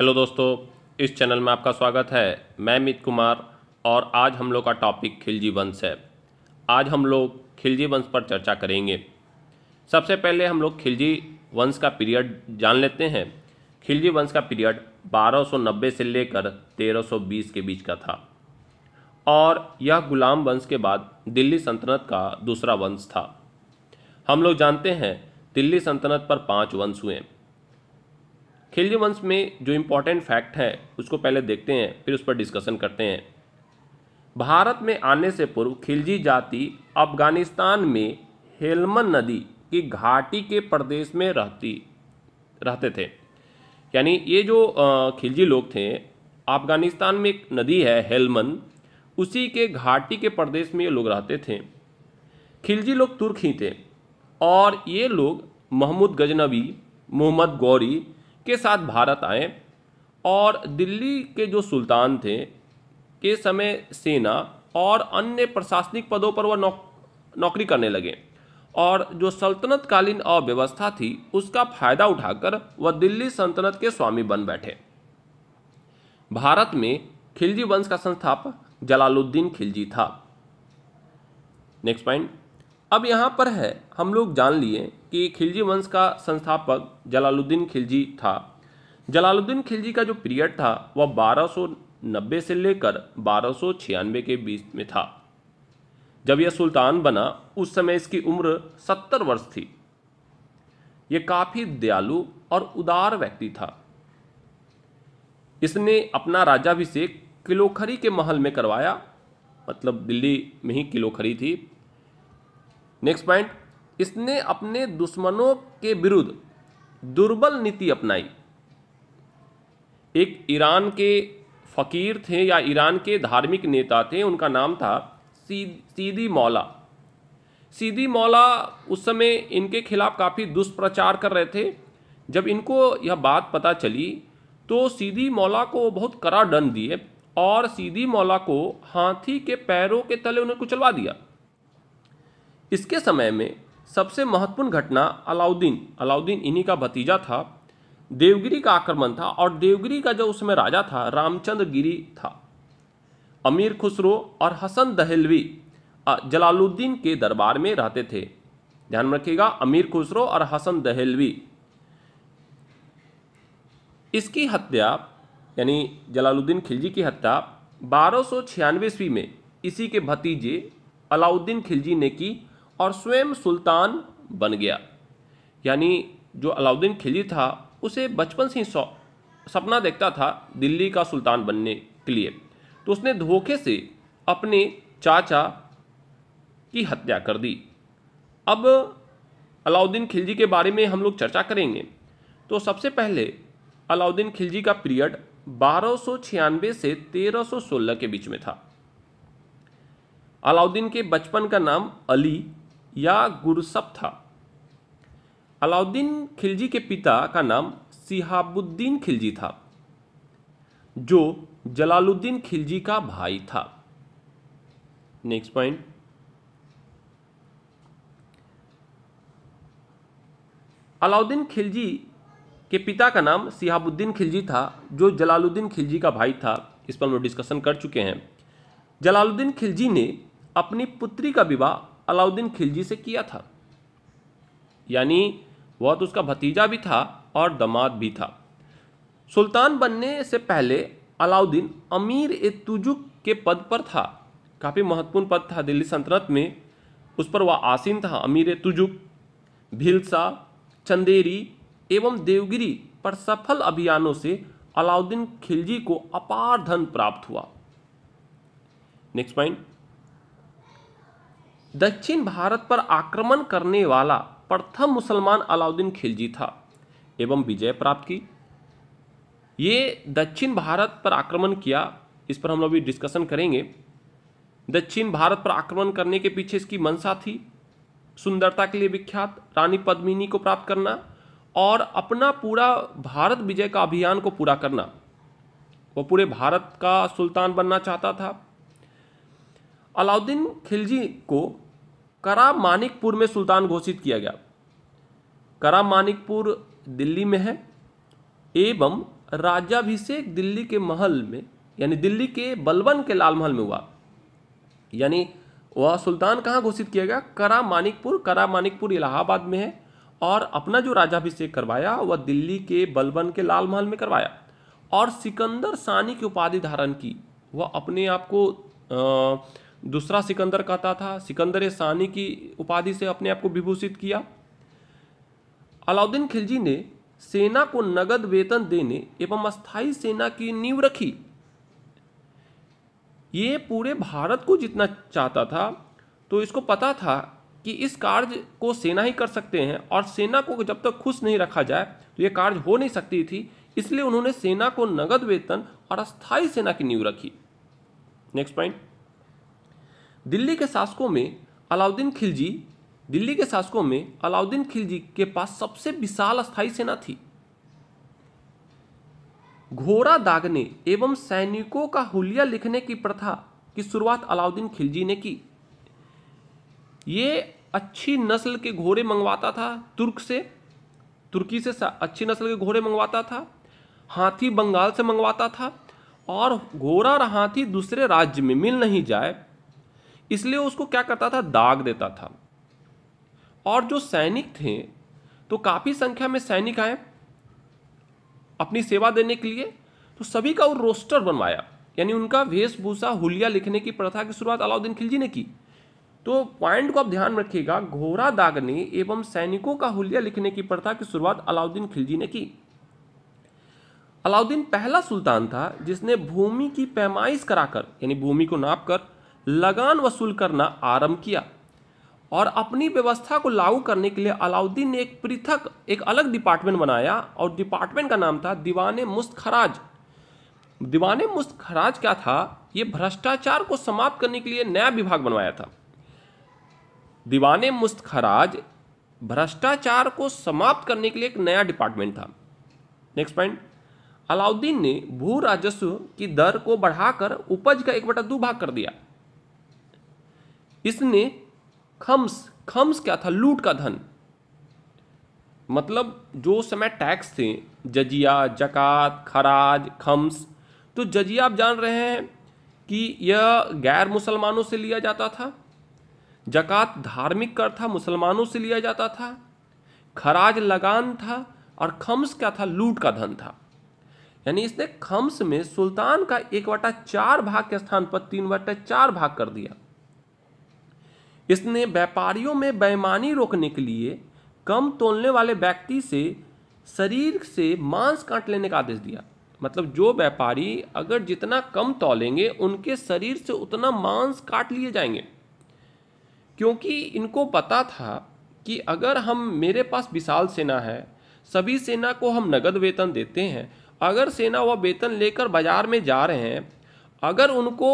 hello दोस्तों इस channel में आपका स्वागत है मैं मित कुमार और आज हम लोग का टॉपिक खिलजी वंश है आज हम लोग खिलजी वंश पर चर्चा करेंगे सबसे पहले हम लोग खिलजी वंश का पीरियड जान लेते हैं खिलजी वंश का पीरियड 1290 से लेकर 1320 के बीच का था और यह गुलाम वंश के बाद दिल्ली सल्तनत का दूसरा वंश था हम लोग जानते हैं दिल्ली सल्तनत पर पाँच वंश हुए खिलजी वंश में जो इम्पोर्टेंट फैक्ट है उसको पहले देखते हैं फिर उस पर डिस्कशन करते हैं भारत में आने से पूर्व खिलजी जाति अफगानिस्तान में हेलमन नदी की घाटी के प्रदेश में रहती रहते थे यानी ये जो खिलजी लोग थे अफगानिस्तान में एक नदी है हेलमन उसी के घाटी के प्रदेश में ये लोग रहते थे खिलजी लोग तुर्क ही थे और ये लोग महमूद गजनबी मोहम्मद गौरी के साथ भारत आए और दिल्ली के जो सुल्तान थे के समय सेना और अन्य प्रशासनिक पदों पर वह नौ नौकरी करने लगे और जो सल्तनतकालीन अव्यवस्था थी उसका फायदा उठाकर वह दिल्ली सल्तनत के स्वामी बन बैठे भारत में खिलजी वंश का संस्थापक जलालुद्दीन खिलजी था नेक्स्ट पॉइंट अब यहाँ पर है हम लोग जान लिए कि खिलजी वंश का संस्थापक जलालुद्दीन खिलजी था जलालुद्दीन खिलजी का जो पीरियड था वह 1290 से लेकर 1296 के बीच में था जब यह सुल्तान बना उस समय इसकी उम्र 70 वर्ष थी यह काफ़ी दयालु और उदार व्यक्ति था इसने अपना राजाभिषेक किलोखरी के महल में करवाया मतलब दिल्ली में ही किलोखरी थी नेक्स्ट पॉइंट इसने अपने दुश्मनों के विरुद्ध दुर्बल नीति अपनाई एक ईरान के फकीर थे या ईरान के धार्मिक नेता थे उनका नाम था सीदी मौला सीदी मौला उस समय इनके खिलाफ काफ़ी दुष्प्रचार कर रहे थे जब इनको यह बात पता चली तो सीदी मौला को बहुत कड़ा दंड दिए और सीदी मौला को हाथी के पैरों के तले उन्हें कुचलवा दिया इसके समय में सबसे महत्वपूर्ण घटना अलाउद्दीन अलाउद्दीन इन्हीं का भतीजा था देवगिरी का आक्रमण था और देवगिरी का जो उस समय राजा था रामचंद्र गिरी था अमीर खुसरो और हसन दहलवी जलालुद्दीन के दरबार में रहते थे ध्यान रखिएगा अमीर खुसरो और हसन दहलवी इसकी हत्या यानी जलालुद्दीन खिलजी की हत्या बारह ईस्वी में इसी के भतीजे अलाउद्दीन खिलजी ने की और स्वयं सुल्तान बन गया यानी जो अलाउद्दीन खिलजी था उसे बचपन से ही सपना देखता था दिल्ली का सुल्तान बनने के लिए तो उसने धोखे से अपने चाचा की हत्या कर दी अब अलाउद्दीन खिलजी के बारे में हम लोग चर्चा करेंगे तो सबसे पहले अलाउद्दीन खिलजी का पीरियड बारह से 1316 के बीच में था अलाउद्दीन के बचपन का नाम अली या गुरसप था अलाउद्दीन खिलजी के पिता का नाम सिहाबुद्दीन खिलजी था जो जलालुद्दीन खिलजी का भाई था नेक्स्ट पॉइंट अलाउद्दीन खिलजी के पिता का नाम सिहाबुद्दीन खिलजी था जो जलालुद्दीन खिलजी का भाई था इस पर हम लोग डिस्कशन कर चुके हैं जलालुद्दीन खिलजी ने अपनी पुत्री का विवाह अलाउद्दीन खिलजी से किया था यानी वह तो उसका भतीजा भी था और दामाद भी था सुल्तान बनने से पहले अलाउद्दीन अमीर ए तुजुक के पद पर था काफ़ी महत्वपूर्ण पद था दिल्ली सल्तनत में उस पर वह आसीन था अमीर ए तुजुक भीलसा चंदेरी एवं देवगिरी पर सफल अभियानों से अलाउद्दीन खिलजी को अपार धन प्राप्त हुआ नेक्स्ट पॉइंट दक्षिण भारत पर आक्रमण करने वाला प्रथम मुसलमान अलाउद्दीन खिलजी था एवं विजय प्राप्त की ये दक्षिण भारत पर आक्रमण किया इस पर हम लोग भी डिस्कशन करेंगे दक्षिण भारत पर आक्रमण करने के पीछे इसकी मंशा थी सुंदरता के लिए विख्यात रानी पद्मिनी को प्राप्त करना और अपना पूरा भारत विजय का अभियान को पूरा करना वो पूरे भारत का सुल्तान बनना चाहता था अलाउद्दीन खिलजी को करा मानिकपुर में सुल्तान घोषित किया गया करा मानिकपुर दिल्ली में है एवं राजाभिषेक दिल्ली के महल में यानी दिल्ली के बलबन के लाल महल में हुआ यानी वह सुल्तान कहाँ घोषित किया गया करा मानिकपुर करा मानिकपुर इलाहाबाद में है और अपना जो राजाभिषेक करवाया वह दिल्ली के बलबन के लाल महल में करवाया और सिकंदर सानी की उपाधि धारण की वह अपने आप को आ, दूसरा सिकंदर कहता था सिकंदर सानी की उपाधि से अपने आप को विभूषित किया अलाउद्दीन खिलजी ने सेना को नगद वेतन देने एवं अस्थायी सेना की नींव रखी ये पूरे भारत को जितना चाहता था तो इसको पता था कि इस कार्य को सेना ही कर सकते हैं और सेना को जब तक खुश नहीं रखा जाए तो यह कार्य हो नहीं सकती थी इसलिए उन्होंने सेना को नगद वेतन और अस्थायी सेना की नींव रखी नेक्स्ट पॉइंट दिल्ली के शासकों में अलाउद्दीन खिलजी दिल्ली के शासकों में अलाउद्दीन खिलजी के पास सबसे विशाल स्थायी सेना थी घोड़ा दागने एवं सैनिकों का हुलिया लिखने की प्रथा की शुरुआत अलाउद्दीन खिलजी ने की ये अच्छी नस्ल के घोड़े मंगवाता था तुर्क से तुर्की से अच्छी नस्ल के घोड़े मंगवाता था हाथी बंगाल से मंगवाता था और घोड़ा और हाथी दूसरे राज्य में मिल नहीं जाए इसलिए उसको क्या करता था दाग देता था और जो सैनिक थे तो काफ़ी संख्या में सैनिक आए अपनी सेवा देने के लिए तो सभी का वो रोस्टर बनवाया यानी उनका वेशभूषा हुलिया लिखने की प्रथा की शुरुआत अलाउद्दीन खिलजी ने की तो पॉइंट को आप ध्यान रखिएगा घोरा दागने एवं सैनिकों का हुलिया लिखने की प्रथा की शुरुआत अलाउद्दीन खिलजी ने की अलाउद्दीन पहला सुल्तान था जिसने भूमि की पैमाइश कराकर यानी भूमि को नापकर लगान वसूल करना आरंभ किया और अपनी व्यवस्था को लागू करने के लिए अलाउद्दीन ने एक पृथक एक अलग डिपार्टमेंट बनाया और डिपार्टमेंट का नाम था दीवान मुस्त खराज दीवान मुस्त खराज क्या था ये भ्रष्टाचार को समाप्त करने के लिए नया विभाग बनवाया था दीवान मुस्त खराज भ्रष्टाचार को समाप्त करने के लिए एक नया डिपार्टमेंट था नेक्स्ट पॉइंट अलाउद्दीन ने भू राजस्व की दर को बढ़ाकर उपज का एक बटा दो भाग कर दिया इसने खम्स खम्स क्या था लूट का धन मतलब जो समय टैक्स थे जजिया जक़ात खराज खम्स तो जजिया आप जान रहे हैं कि यह गैर मुसलमानों से लिया जाता था जक़ात धार्मिक कर था मुसलमानों से लिया जाता था खराज लगान था और खम्स क्या था लूट का धन था यानी इसने खम्स में सुल्तान का एक वटा चार भाग के स्थान पर तीन वटा चार भाग कर दिया इसने व्यापारियों में बेईमानी रोकने के लिए कम तोलने वाले व्यक्ति से शरीर से मांस काट लेने का आदेश दिया मतलब जो व्यापारी अगर जितना कम तोलेंगे उनके शरीर से उतना मांस काट लिए जाएंगे क्योंकि इनको पता था कि अगर हम मेरे पास विशाल सेना है सभी सेना को हम नगद वेतन देते हैं अगर सेना वह वेतन लेकर बाजार में जा रहे हैं अगर उनको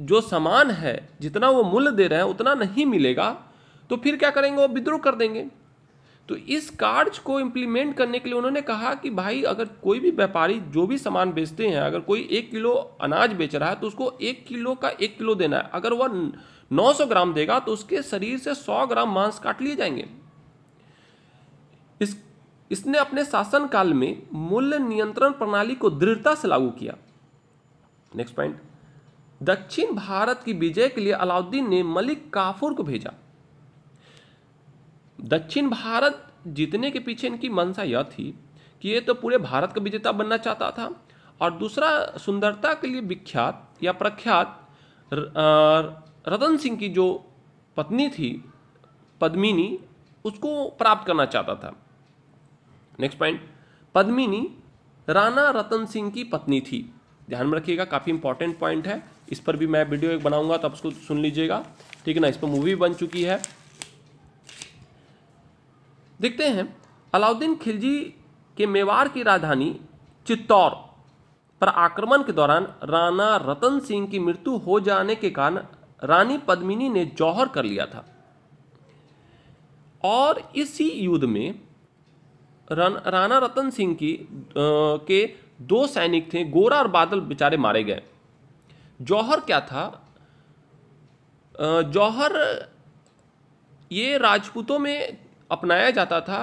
जो सामान है जितना वो मूल्य दे रहे हैं उतना नहीं मिलेगा तो फिर क्या करेंगे वो विद्रोह कर देंगे तो इस कार्ड को इम्प्लीमेंट करने के लिए उन्होंने कहा कि भाई अगर कोई भी व्यापारी जो भी सामान बेचते हैं अगर कोई एक किलो अनाज बेच रहा है तो उसको एक किलो का एक किलो देना है अगर वह 900 ग्राम देगा तो उसके शरीर से 100 ग्राम मांस काट लिए जाएंगे इस इसने अपने शासनकाल में मूल्य नियंत्रण प्रणाली को दृढ़ता से लागू किया नेक्स्ट पॉइंट दक्षिण भारत की विजय के लिए अलाउद्दीन ने मलिक काफूर को भेजा दक्षिण भारत जीतने के पीछे इनकी मंशा यह थी कि ये तो पूरे भारत का विजेता बनना चाहता था और दूसरा सुंदरता के लिए विख्यात या प्रख्यात रतन सिंह की जो पत्नी थी पद्मिनी उसको प्राप्त करना चाहता था नेक्स्ट पॉइंट पद्मिनी राणा रतन सिंह की पत्नी थी ध्यान में रखिएगा काफ़ी इंपॉर्टेंट पॉइंट है इस पर भी मैं वीडियो एक बनाऊंगा तो आप उसको सुन लीजिएगा ठीक है ना इस पर मूवी बन चुकी है देखते हैं अलाउद्दीन खिलजी के मेवाड़ की राजधानी चित्तौर पर आक्रमण के दौरान राणा रतन सिंह की मृत्यु हो जाने के कारण रानी पद्मिनी ने जौहर कर लिया था और इसी युद्ध में राणा रतन सिंह की आ, के दो सैनिक थे गोरा और बादल बेचारे मारे गए जौहर क्या था जौहर ये राजपूतों में अपनाया जाता था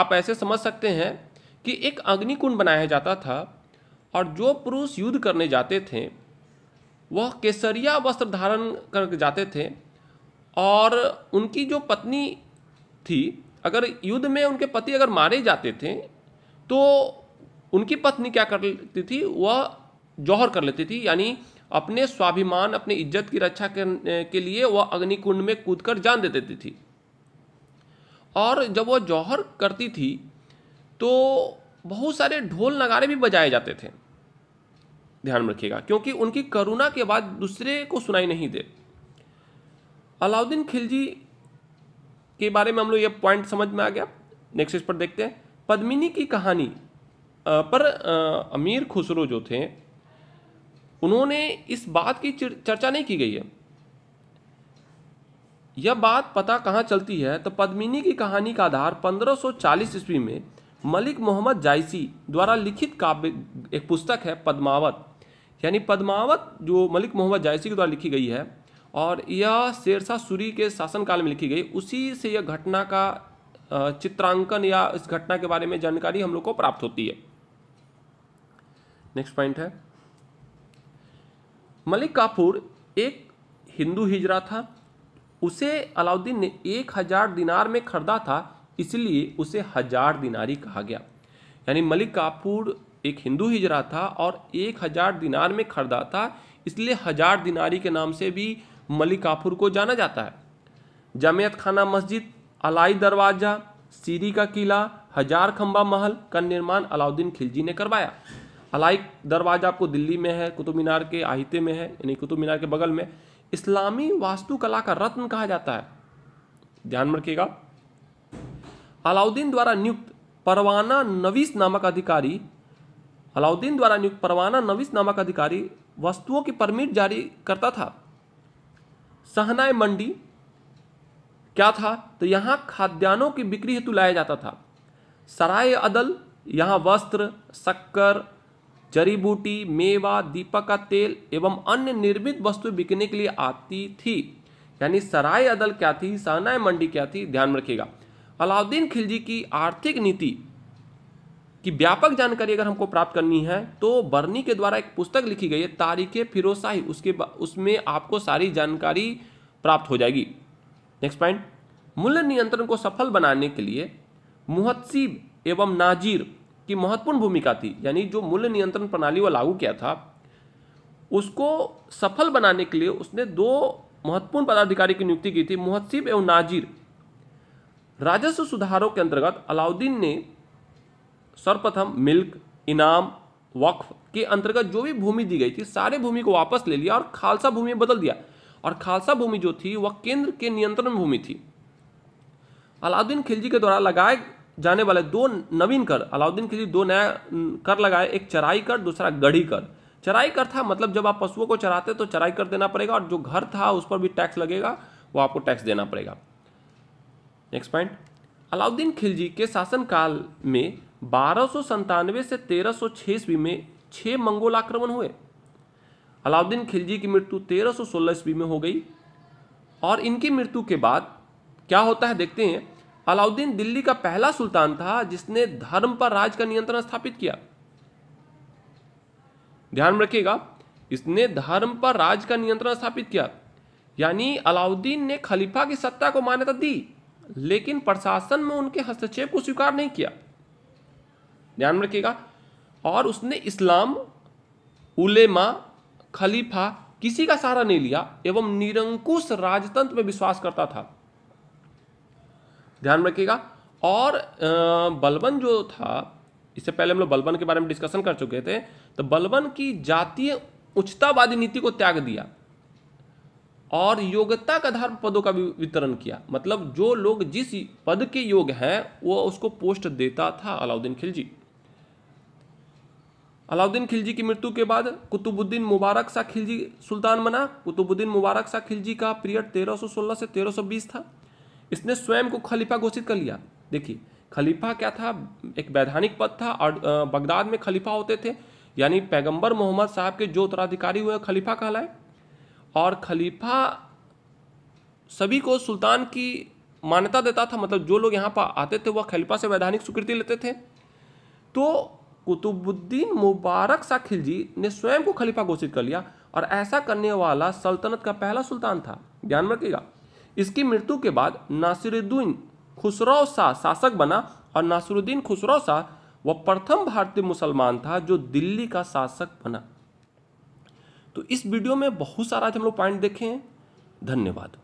आप ऐसे समझ सकते हैं कि एक अग्निकुंड बनाया जाता था और जो पुरुष युद्ध करने जाते थे वह केसरिया वस्त्र धारण करके जाते थे और उनकी जो पत्नी थी अगर युद्ध में उनके पति अगर मारे जाते थे तो उनकी पत्नी क्या कर लेती थी वह जौहर कर लेती थी यानी अपने स्वाभिमान अपने इज्जत की रक्षा के लिए वह अग्निकुंड में कूदकर जान दे देती थी और जब वह जौहर करती थी तो बहुत सारे ढोल नगारे भी बजाए जाते थे ध्यान में रखिएगा क्योंकि उनकी करुणा के बाद दूसरे को सुनाई नहीं दे अलाउद्दीन खिलजी के बारे में हम लोग ये पॉइंट समझ में आ गया नेक्स्ट इस पर देखते हैं पद्मिनी की कहानी पर अमीर खुसरो जो थे उन्होंने इस बात की चर्चा नहीं की गई है यह बात पता कहाँ चलती है तो पद्मिनी की कहानी का आधार 1540 ईस्वी में मलिक मोहम्मद जायसी द्वारा लिखित काव्य एक पुस्तक है पद्मावत यानी पद्मावत जो मलिक मोहम्मद जायसी के द्वारा लिखी गई है और यह शेरशाह सूरी के शासनकाल में लिखी गई उसी से यह घटना का चित्रांकन या इस घटना के बारे में जानकारी हम लोग को प्राप्त होती है नेक्स्ट पॉइंट है मलिक काफूर एक हिंदू हिजरा था उसे अलाउद्दीन ने एक हज़ार दिनार में खरीदा था इसलिए उसे हज़ार दिनारी कहा गया यानी मलिक काफूर एक हिंदू हिजरा था और एक हज़ार दिनार में खरीदा था इसलिए हज़ार दिनारी के नाम से भी मलिक काफूर को जाना जाता है जामियत खाना मस्जिद अलाई दरवाज़ा सीरी का किला हजार खम्बा महल का निर्माण अलाउद्दीन खिलजी ने करवाया अलाइक दरवाज़ा आपको दिल्ली में है कुतुब मीनार के आहिते में है यानी कुतुब मीनार के बगल में इस्लामी वास्तुकला का रत्न कहा जाता है ध्यान में रखिएगा अलाउद्दीन द्वारा नियुक्त परवाना नवीस नामक अधिकारी अलाउद्दीन द्वारा नियुक्त परवाना नवीस नामक अधिकारी वस्तुओं की परमिट जारी करता था सहनाए मंडी क्या था तो यहाँ खाद्यान्नों की बिक्री हेतु लाया जाता था सराय अदल यहाँ वस्त्र शक्कर जड़ी बूटी मेवा दीपक का तेल एवं अन्य निर्मित वस्तु बिकने के लिए आती थी यानी सराय अदल क्या थी सहनाय मंडी क्या थी ध्यान में रखिएगा अलाउद्दीन खिलजी की आर्थिक नीति की व्यापक जानकारी अगर हमको प्राप्त करनी है तो बर्नी के द्वारा एक पुस्तक लिखी गई है तारीख फिरोशाही उसके उसमें आपको सारी जानकारी प्राप्त हो जाएगी नेक्स्ट पॉइंट मूल्य नियंत्रण को सफल बनाने के लिए मुहत्सिब एवं नाजीर की महत्वपूर्ण भूमिका थी यानी जो मूल्य नियंत्रण प्रणाली वह लागू किया था उसको सफल बनाने के लिए उसने दो महत्वपूर्ण पदाधिकारी की नियुक्ति की थी मुहसिब एवं नाजिर राजस्व सुधारों के अंतर्गत अलाउद्दीन ने सर्वप्रथम मिल्क इनाम वक्फ के अंतर्गत जो भी भूमि दी गई थी सारे भूमि को वापस ले लिया और खालसा भूमि बदल दिया और खालसा भूमि जो थी वह केंद्र के नियंत्रण भूमि थी अलाउद्दीन खिलजी के द्वारा लगाए जाने वाले दो नवीन कर अलाउद्दीन खिलजी दो नया कर लगाए एक चराई कर दूसरा गढ़ी कर चराई कर था मतलब जब आप पशुओं को चराते तो चराई कर देना पड़ेगा और जो घर था उस पर भी टैक्स लगेगा वो आपको टैक्स देना पड़ेगा नेक्स्ट पॉइंट अलाउद्दीन खिलजी के शासनकाल में बारह से तेरह सौ ईस्वी में छह मंगोल आक्रमण हुए अलाउद्दीन खिलजी की मृत्यु 1316 ईस्वी में हो गई और इनकी मृत्यु के बाद क्या होता है देखते हैं अलाउद्दीन दिल्ली का पहला सुल्तान था जिसने धर्म पर राज का नियंत्रण स्थापित किया ध्यान रखिएगा इसने धर्म पर राज का नियंत्रण स्थापित किया यानी अलाउद्दीन ने खलीफा की सत्ता को मान्यता दी लेकिन प्रशासन में उनके हस्तक्षेप को स्वीकार नहीं किया ध्यान रखिएगा और उसने इस्लाम उलेमा खलीफा किसी का सहारा नहीं लिया एवं निरंकुश राजतंत्र में विश्वास करता था ध्यान रखिएगा और बलबन जो था इससे पहले हम लोग बलबन के बारे में डिस्कशन कर चुके थे तो बलबन की जातीय उच्चतावादी नीति को त्याग दिया और योग्यता के आधार पदों का वितरण किया मतलब जो लोग जिस पद के योग हैं वो उसको पोस्ट देता था अलाउद्दीन खिलजी अलाउद्दीन खिलजी की मृत्यु के बाद कुतुबुद्दीन मुबारक शाह खिलजी सुल्तान बना कुतुबुद्दीन मुबारक शाह खिलजी का पीरियड 1316 से 1320 था इसने स्वयं को खलीफा घोषित कर लिया देखिए खलीफा क्या था एक वैधानिक पद था और बगदाद में खलीफा होते थे यानी पैगंबर मोहम्मद साहब के जो उत्तराधिकारी हुए खलीफा कहलाए और खलीफा सभी को सुल्तान की मान्यता देता था मतलब जो लोग यहाँ पर आते थे वह खलीफा से वैधानिक स्वीकृति लेते थे तो कुतुबुद्दीन मुबारक शाह खिलजी ने स्वयं को खलीफा घोषित कर लिया और ऐसा करने वाला सल्तनत का पहला सुल्तान था ध्यान रखिएगा इसकी मृत्यु के बाद नासिरुद्दीन खुसरौ शाह शासक बना और नासिरुद्दीन खुसरौ शाह वह प्रथम भारतीय मुसलमान था जो दिल्ली का शासक बना तो इस वीडियो में बहुत सारा आज हम लोग पॉइंट देखे हैं धन्यवाद